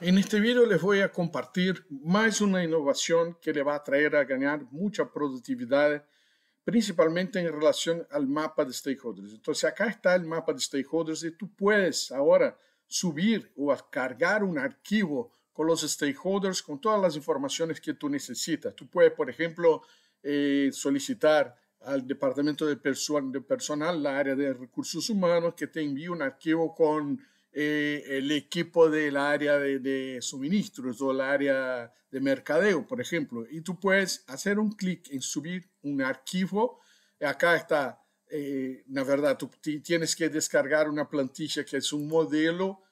en este video les voy a compartir más una innovación que le va a traer a ganar mucha productividad, principalmente en relación al mapa de stakeholders. Entonces acá está el mapa de stakeholders y tú puedes ahora subir o cargar un archivo con los stakeholders, con todas las informaciones que tú necesitas. Tú puedes, por ejemplo, eh, solicitar al departamento de, personal, de personal, la área de recursos humanos, que te envíe un archivo con eh, el equipo del área de, suministros o el área de mercadeo, por ejemplo. Y tú puedes hacer un clic en subir un archivo. Acá está, eh, La verdad, tú tienes que descargar una plantilla que es un modelo,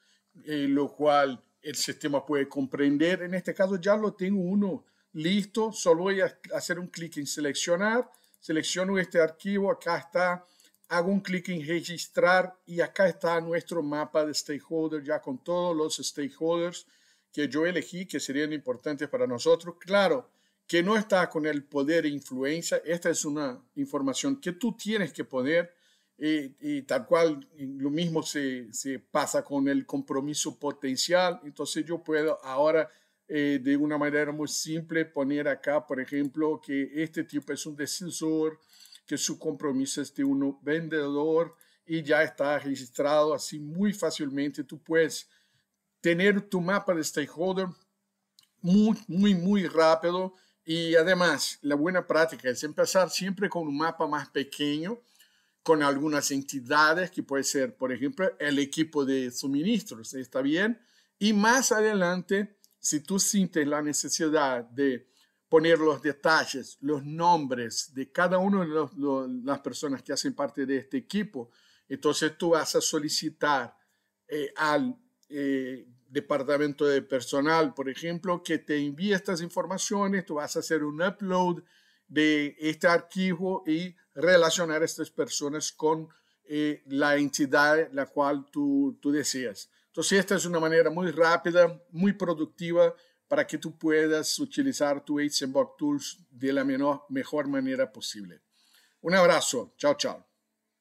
eh, lo cual el sistema puede comprender. En este caso ya lo tengo uno listo, solo voy a hacer un clic en seleccionar, selecciono este archivo, acá está hago un clic en registrar y acá está nuestro mapa de stakeholders ya con todos los stakeholders que yo elegí que serían importantes para nosotros. Claro, que no está con el poder e influencia, esta es una información que tú tienes que poner eh, y, tal cual lo mismo se, pasa con el compromiso potencial, entonces yo puedo ahora eh, de una manera muy simple poner acá, por ejemplo, que este tipo es un decisor, que su compromiso es de un vendedor y ya está registrado así muy fácilmente. Tú puedes tener tu mapa de stakeholder muy, muy, muy rápido. Y además, la buena práctica es empezar siempre con un mapa más pequeño, con algunas entidades que puede ser, por ejemplo, el equipo de suministros, ¿está bien? Y más adelante, si tú sientes la necesidad de poner los detalles, los nombres de cada una de las personas que hacen parte de este equipo. Entonces tú vas a solicitar eh, al eh, departamento de personal, por ejemplo, que te envíe estas informaciones, tú vas a hacer un upload de este archivo y relacionar a estas personas con eh, la entidad la cual tú, tú deseas. Entonces, esta es una manera muy rápida, muy productiva para que tú puedas utilizar tu Box Tools de la menor, mejor manera posible. Un abrazo, chao, chao.